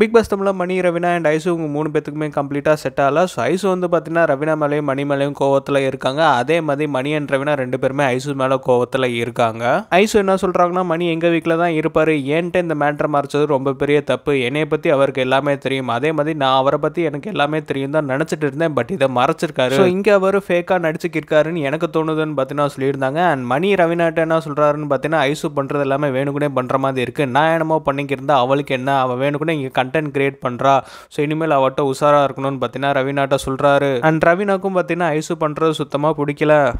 big pass தமிழில் மணி Raveena and ice உங்கள் மூணு பேத்துக்குமே கம்ப்ளீட்டாக செட் ஆகல ஸோ ஐசு வந்து பார்த்தீங்கன்னா ரவினா மேலேயும் மணி மேலேயும் கோவத்தில் இருக்காங்க அதே மாதிரி மணி அண்ட் ரவினா ரெண்டு பேருமே ஐசு மேலே கோவத்தில் இருக்காங்க ஐசு என்ன சொல்கிறாங்கன்னா மணி எங்கள் வீட்டில் தான் இருப்பார் ஏன்ட்டு இந்த மேட்ரை மறைச்சது ரொம்ப பெரிய தப்பு என்னையை பற்றி அவருக்கு எல்லாமே தெரியும் அதே மாதிரி நான் அவரை பற்றி எனக்கு எல்லாமே தெரியும் தான் நினச்சிட்டு இருந்தேன் பட் இதை மறைச்சிருக்காரு ஸோ இங்கே அவர் ஃபேக்காக நடிச்சுக்கிருக்காருன்னு எனக்கு தோணுதுன்னு பார்த்தீங்கன்னா சொல்லியிருந்தாங்க அண்ட் மணி ரவினாட்ட என்ன சொல்கிறாருன்னு பார்த்தீங்கன்னா ஐசு பண்ணுறது எல்லாமே வேணுக்குனே பண்ணுற மாதிரி இருக்குது நான் என்னமோ பண்ணிக்கிருந்தா அவளுக்கு என்ன அவள் வேணுக்குனே இங்கே கண்டென்ட் கிரியேட் பண்ணுறா ஸோ இனிமேல் அவட்ட உஷாராக இருக்கணும்னு பார்த்தீங்கன்னா ரவீனாட்ட சொல்கிறாரு அண்ட் ரவீனாக்கும் பார்த்தீங்கன்னா ஐசு பண்ணுறது சுத்தமாக பிடிக்கல